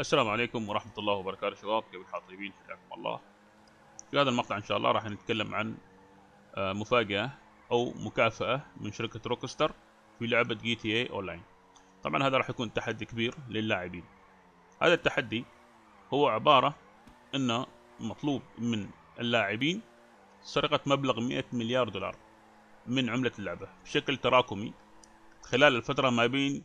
السلام عليكم ورحمة الله وبركاته شباب كيف الحال طيبين حياكم الله في هذا المقطع إن شاء الله راح نتكلم عن آه، مفاجأة أو مكافأة من شركة روكستر في لعبة جي تي اي أونلاين طبعا هذا راح يكون تحدي كبير للاعبين هذا التحدي هو عبارة أنه مطلوب من اللاعبين سرقة مبلغ 100 مليار دولار من عملة اللعبة بشكل تراكمي خلال الفترة ما بين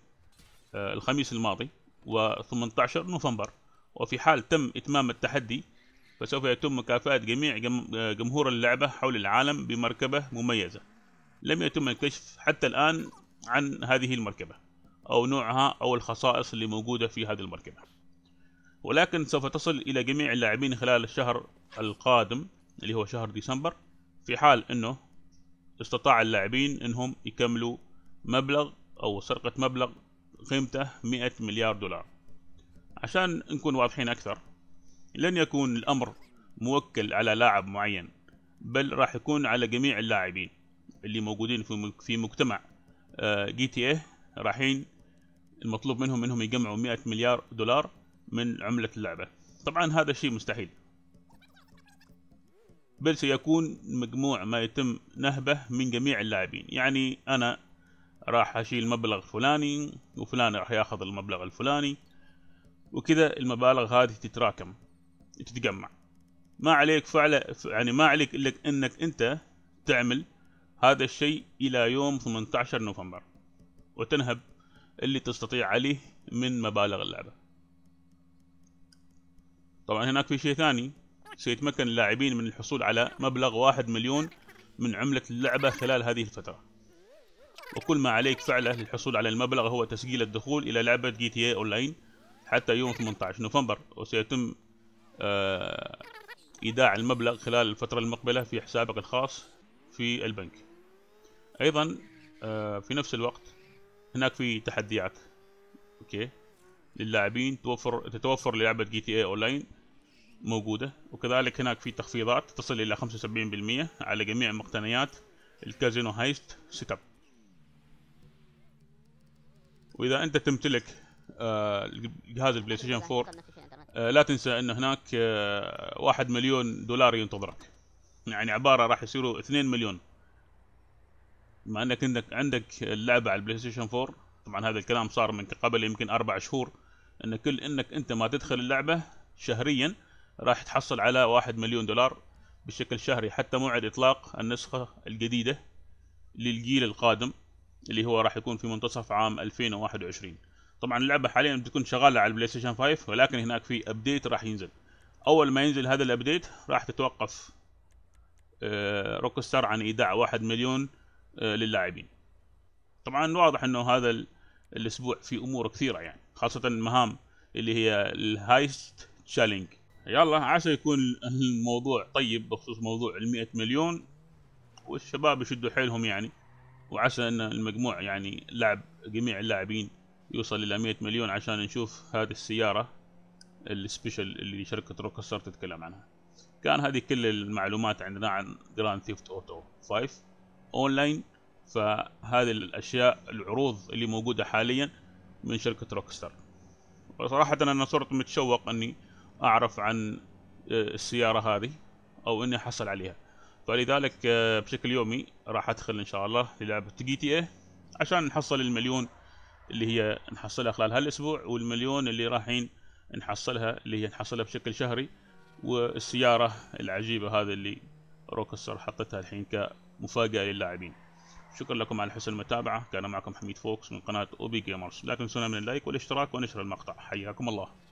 آه، الخميس الماضي و18 نوفمبر وفي حال تم إتمام التحدي فسوف يتم مكافأة جميع جمهور اللعبة حول العالم بمركبة مميزة لم يتم الكشف حتى الآن عن هذه المركبة أو نوعها أو الخصائص اللي موجودة في هذه المركبة ولكن سوف تصل إلى جميع اللاعبين خلال الشهر القادم اللي هو شهر ديسمبر في حال أنه استطاع اللاعبين أنهم يكملوا مبلغ أو سرقة مبلغ قيمته 100 مليار دولار عشان نكون واضحين أكثر لن يكون الأمر موكل على لاعب معين بل راح يكون على جميع اللاعبين اللي موجودين في مجتمع آه، جي تي ايه رايحين المطلوب منهم انهم يجمعوا 100 مليار دولار من عملة اللعبة طبعا هذا شيء مستحيل بل سيكون مجموع ما يتم نهبه من جميع اللاعبين يعني انا راح اشيل مبلغ فلاني وفلان راح ياخذ المبلغ الفلاني وكذا المبالغ هذه تتراكم تتجمع ما عليك فعلا يعني ما عليك الا انك انت تعمل هذا الشيء الى يوم 18 نوفمبر وتنهب اللي تستطيع عليه من مبالغ اللعبه طبعا هناك في شيء ثاني سيتمكن اللاعبين من الحصول على مبلغ واحد مليون من عملة اللعبة خلال هذه الفترة وكل ما عليك فعله للحصول على المبلغ هو تسجيل الدخول إلى لعبة جي تي اي أونلاين حتى يوم 18 نوفمبر وسيتم آه، إيداع المبلغ خلال الفترة المقبلة في حسابك الخاص في البنك أيضا آه، في نفس الوقت هناك في تحديات أوكي للاعبين توفر تتوفر لعبة جي تي اي أونلاين موجودة وكذلك هناك في تخفيضات تصل إلى 75% على جميع مقتنيات الكازينو هايست سيت اب واذا انت تمتلك آه، جهاز البلاي ستيشن 4 آه، لا تنسى ان هناك آه، واحد مليون دولار ينتظرك يعني عباره راح يصيروا 2 مليون بما انك عندك عندك اللعبه على البلاي ستيشن 4 طبعا هذا الكلام صار من قبل يمكن اربع شهور ان كل انك انت ما تدخل اللعبه شهريا راح تحصل على واحد مليون دولار بشكل شهري حتى موعد اطلاق النسخه الجديده للجيل القادم اللي هو راح يكون في منتصف عام 2021 طبعا اللعبه حاليا بتكون شغاله على البلاي ستيشن 5 ولكن هناك في ابديت راح ينزل اول ما ينزل هذا الابديت راح تتوقف روكستر آه، عن ايداع واحد مليون آه، للاعبين طبعا واضح انه هذا الاسبوع في امور كثيره يعني خاصه المهام اللي هي الهايست تشالنج يلا عسى يكون الموضوع طيب بخصوص موضوع ال 100 مليون والشباب يشدوا حيلهم يعني وعسى ان المجموع يعني لعب جميع اللاعبين يوصل الى 100 مليون عشان نشوف هذه السياره السبيشال اللي شركه روكستر تتكلم عنها كان هذه كل المعلومات عندنا عن جراند ثيفت اوتو 5 اونلاين فهذه الاشياء العروض اللي موجوده حاليا من شركه روكستر صراحه انا صرت متشوق اني اعرف عن السياره هذه او اني احصل عليها فلذلك آه، بشكل يومي راح ادخل ان شاء الله للعبه جي تي اي عشان نحصل المليون اللي هي نحصلها خلال هالاسبوع والمليون اللي رايحين نحصلها اللي هي نحصلها بشكل شهري والسياره العجيبه هذه اللي روكستر حطتها الحين كمفاجاه للاعبين شكرا لكم على حسن المتابعه كان معكم حميد فوكس من قناه اوبي جيمرز لا تنسونا من اللايك والاشتراك ونشر المقطع حياكم الله